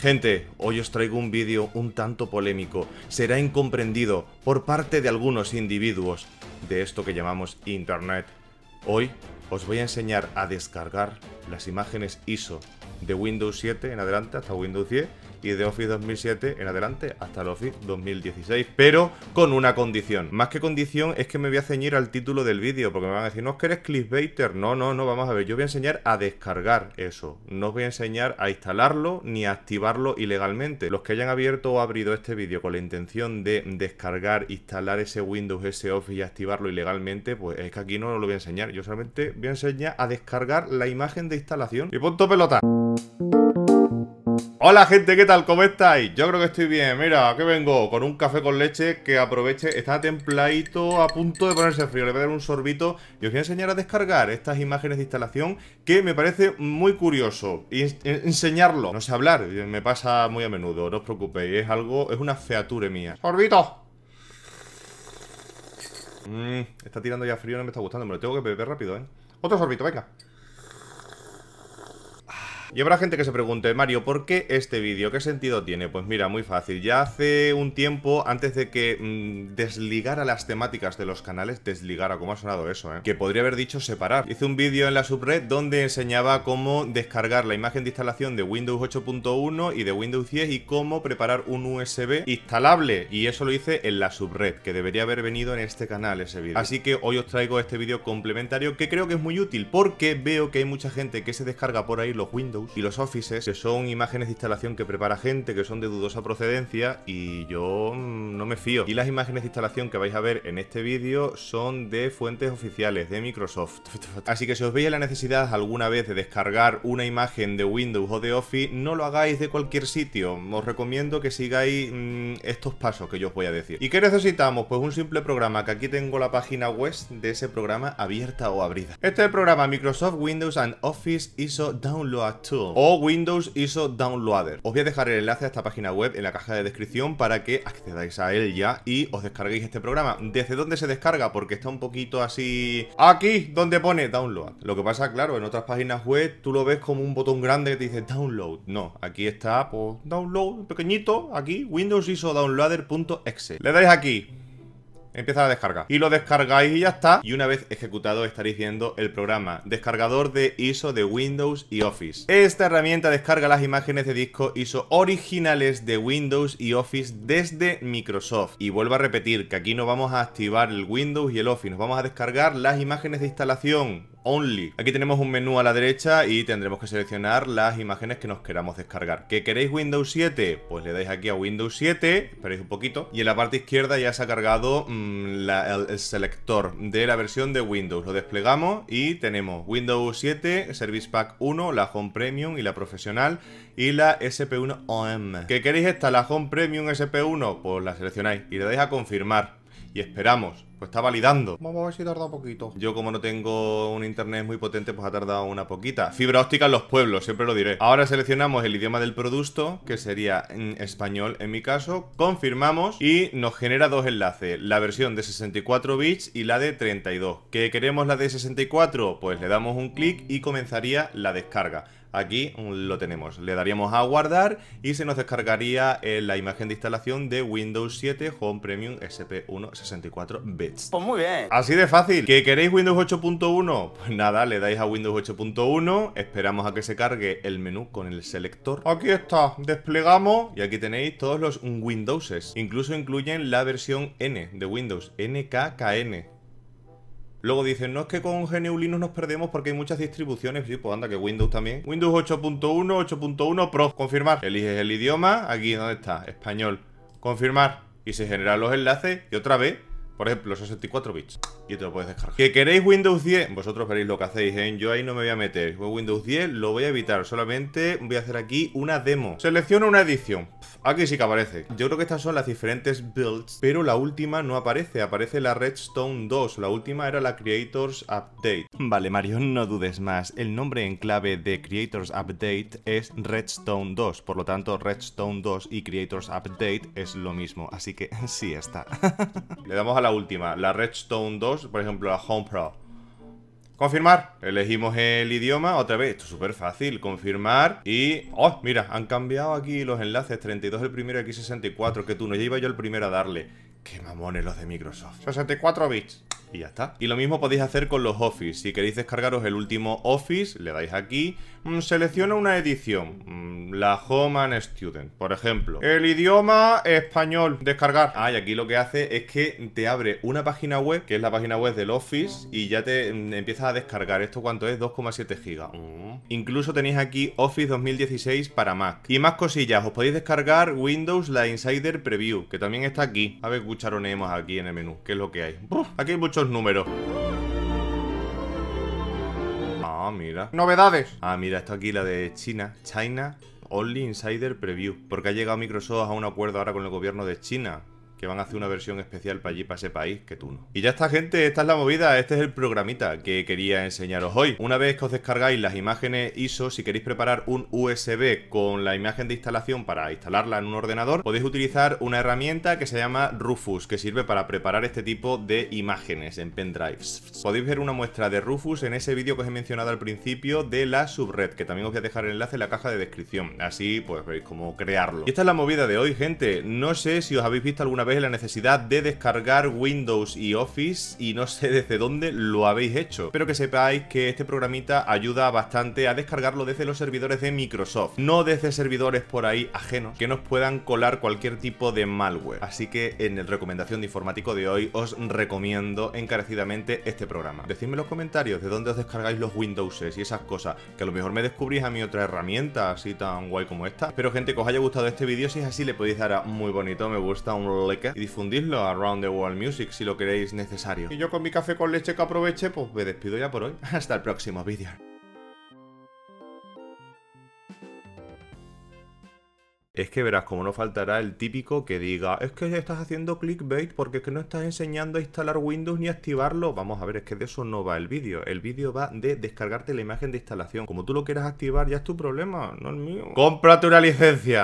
Gente, hoy os traigo un vídeo un tanto polémico, será incomprendido por parte de algunos individuos de esto que llamamos Internet. Hoy os voy a enseñar a descargar las imágenes ISO de Windows 7 en adelante hasta Windows 10 y de Office 2007 en adelante hasta el Office 2016, pero con una condición. Más que condición es que me voy a ceñir al título del vídeo, porque me van a decir, no, es que eres clickbaiter. No, no, no, vamos a ver, yo voy a enseñar a descargar eso. No os voy a enseñar a instalarlo ni a activarlo ilegalmente. Los que hayan abierto o abrido este vídeo con la intención de descargar, instalar ese Windows, ese Office y activarlo ilegalmente, pues es que aquí no lo voy a enseñar. Yo solamente voy a enseñar a descargar la imagen de instalación. Y punto pelota. Hola gente, ¿qué tal? ¿Cómo estáis? Yo creo que estoy bien, mira, que vengo con un café con leche que aproveche, está templadito a punto de ponerse frío, le voy a dar un sorbito y os voy a enseñar a descargar estas imágenes de instalación que me parece muy curioso y enseñarlo, no sé hablar, eh, me pasa muy a menudo, no os preocupéis, es algo, es una feature mía. ¡Sorbito! Mm, está tirando ya frío, no me está gustando, me lo tengo que beber rápido, ¿eh? Otro sorbito, venga. Y habrá gente que se pregunte, Mario, ¿por qué este vídeo? ¿Qué sentido tiene? Pues mira, muy fácil. Ya hace un tiempo, antes de que mm, desligara las temáticas de los canales, desligara, como ha sonado eso? Eh? Que podría haber dicho separar. Hice un vídeo en la subred donde enseñaba cómo descargar la imagen de instalación de Windows 8.1 y de Windows 10 y cómo preparar un USB instalable. Y eso lo hice en la subred, que debería haber venido en este canal ese vídeo. Así que hoy os traigo este vídeo complementario que creo que es muy útil porque veo que hay mucha gente que se descarga por ahí los Windows y los Offices, que son imágenes de instalación que prepara gente, que son de dudosa procedencia y yo mm, no me fío. Y las imágenes de instalación que vais a ver en este vídeo son de fuentes oficiales de Microsoft. Así que si os veis la necesidad alguna vez de descargar una imagen de Windows o de Office, no lo hagáis de cualquier sitio. Os recomiendo que sigáis mm, estos pasos que yo os voy a decir. ¿Y qué necesitamos? Pues un simple programa, que aquí tengo la página web de ese programa abierta o abrida. Este es el programa Microsoft Windows and Office ISO Download o Windows ISO Downloader. Os voy a dejar el enlace a esta página web en la caja de descripción para que accedáis a él ya y os descarguéis este programa. ¿Desde dónde se descarga? Porque está un poquito así... Aquí, donde pone Download. Lo que pasa, claro, en otras páginas web tú lo ves como un botón grande que te dice Download. No, aquí está, pues, Download, pequeñito, aquí, Windows ISO Downloader.exe. Le dais aquí, Empieza la descarga. Y lo descargáis y ya está. Y una vez ejecutado estaréis viendo el programa descargador de ISO de Windows y Office. Esta herramienta descarga las imágenes de disco ISO originales de Windows y Office desde Microsoft. Y vuelvo a repetir que aquí no vamos a activar el Windows y el Office. Nos vamos a descargar las imágenes de instalación Only. Aquí tenemos un menú a la derecha y tendremos que seleccionar las imágenes que nos queramos descargar. ¿Que queréis Windows 7? Pues le dais aquí a Windows 7, esperéis un poquito, y en la parte izquierda ya se ha cargado mm, el, selector de la versión de Windows. Lo desplegamos y tenemos Windows 7, Service Pack 1, la Home Premium y la Profesional y la SP1 OM. ¿Qué queréis esta, la Home Premium SP1? Pues la seleccionáis y le dais a confirmar y esperamos pues está validando. Vamos a ver si tarda un poquito. Yo como no tengo un internet muy potente, pues ha tardado una poquita. Fibra óptica en los pueblos, siempre lo diré. Ahora seleccionamos el idioma del producto, que sería en español en mi caso. Confirmamos y nos genera dos enlaces. La versión de 64 bits y la de 32. ¿Que queremos la de 64? Pues le damos un clic y comenzaría la descarga. Aquí mm, lo tenemos, le daríamos a guardar y se nos descargaría eh, la imagen de instalación de Windows 7 Home Premium SP1 64 bits. Pues muy bien. Así de fácil. ¿Que queréis Windows 8.1? Pues nada, le dais a Windows 8.1, esperamos a que se cargue el menú con el selector. Aquí está, desplegamos y aquí tenéis todos los Windowses. Incluso incluyen la versión N de Windows, NKKN. Luego dicen, no es que con GNU Linux nos perdemos porque hay muchas distribuciones. Sí, pues anda, que Windows también. Windows 8.1, 8.1 Pro. Confirmar. Eliges el idioma. Aquí, ¿dónde está? Español. Confirmar. Y se generan los enlaces. Y otra vez, por ejemplo, 64 bits. Y te lo puedes descargar. Que queréis Windows 10, vosotros veréis lo que hacéis, ¿eh? Yo ahí no me voy a meter. Pues Windows 10 lo voy a evitar. Solamente voy a hacer aquí una demo. Selecciono una edición. aquí sí que aparece. Yo creo que estas son las diferentes builds, pero la última no aparece. Aparece la Redstone 2. La última era la Creators Update. Vale, Mario, no dudes más. El nombre en clave de Creators Update es Redstone 2. Por lo tanto, Redstone 2 y Creators Update es lo mismo. Así que sí está. Le damos a la última, la Redstone 2, por ejemplo, la Home Pro. Confirmar. Elegimos el idioma otra vez. Esto es súper fácil. Confirmar y... ¡Oh! Mira, han cambiado aquí los enlaces. 32 el primero y aquí 64. Que tú no, ya iba yo el primero a darle. ¡Qué mamones los de Microsoft! 64 bits. Y ya está. Y lo mismo podéis hacer con los Office. Si queréis descargaros el último Office, le dais aquí. Mm, selecciona una edición la and Student, por ejemplo. El idioma español, descargar. Ah, y aquí lo que hace es que te abre una página web, que es la página web del Office, y ya te mm, empiezas a descargar. ¿Esto cuánto es? 2,7 GB mm. Incluso tenéis aquí Office 2016 para Mac. Y más cosillas, os podéis descargar Windows, la Insider Preview, que también está aquí. A ver, cucharonemos aquí en el menú, qué es lo que hay. aquí hay muchos números. Ah, mira. Novedades. Ah, mira, esto aquí la de China. China Only Insider Preview, porque ha llegado Microsoft a un acuerdo ahora con el gobierno de China que van a hacer una versión especial para allí, para ese país, que tú no. Y ya está, gente, esta es la movida, este es el programita que quería enseñaros hoy. Una vez que os descargáis las imágenes ISO, si queréis preparar un USB con la imagen de instalación para instalarla en un ordenador, podéis utilizar una herramienta que se llama Rufus, que sirve para preparar este tipo de imágenes en pendrives. Podéis ver una muestra de Rufus en ese vídeo que os he mencionado al principio de la subred, que también os voy a dejar el enlace en la caja de descripción. Así, pues veis cómo crearlo. Y esta es la movida de hoy, gente. No sé si os habéis visto alguna vez la necesidad de descargar Windows y Office y no sé desde dónde lo habéis hecho. Pero que sepáis que este programita ayuda bastante a descargarlo desde los servidores de Microsoft, no desde servidores por ahí ajenos que nos puedan colar cualquier tipo de malware. Así que en el recomendación de informático de hoy os recomiendo encarecidamente este programa. Decidme en los comentarios de dónde os descargáis los Windows y esas cosas, que a lo mejor me descubrís a mi otra herramienta así tan guay como esta. Pero gente que os haya gustado este vídeo, si es así le podéis dar a muy bonito me gusta, un like y difundidlo a Around the World Music si lo queréis necesario. Y yo con mi café con leche que aproveche, pues me despido ya por hoy. Hasta el próximo vídeo. Es que verás, como no faltará el típico que diga, es que estás haciendo clickbait porque es que no estás enseñando a instalar Windows ni activarlo. Vamos a ver, es que de eso no va el vídeo. El vídeo va de descargarte la imagen de instalación. Como tú lo quieras activar, ya es tu problema, no el mío. ¡Cómprate una licencia!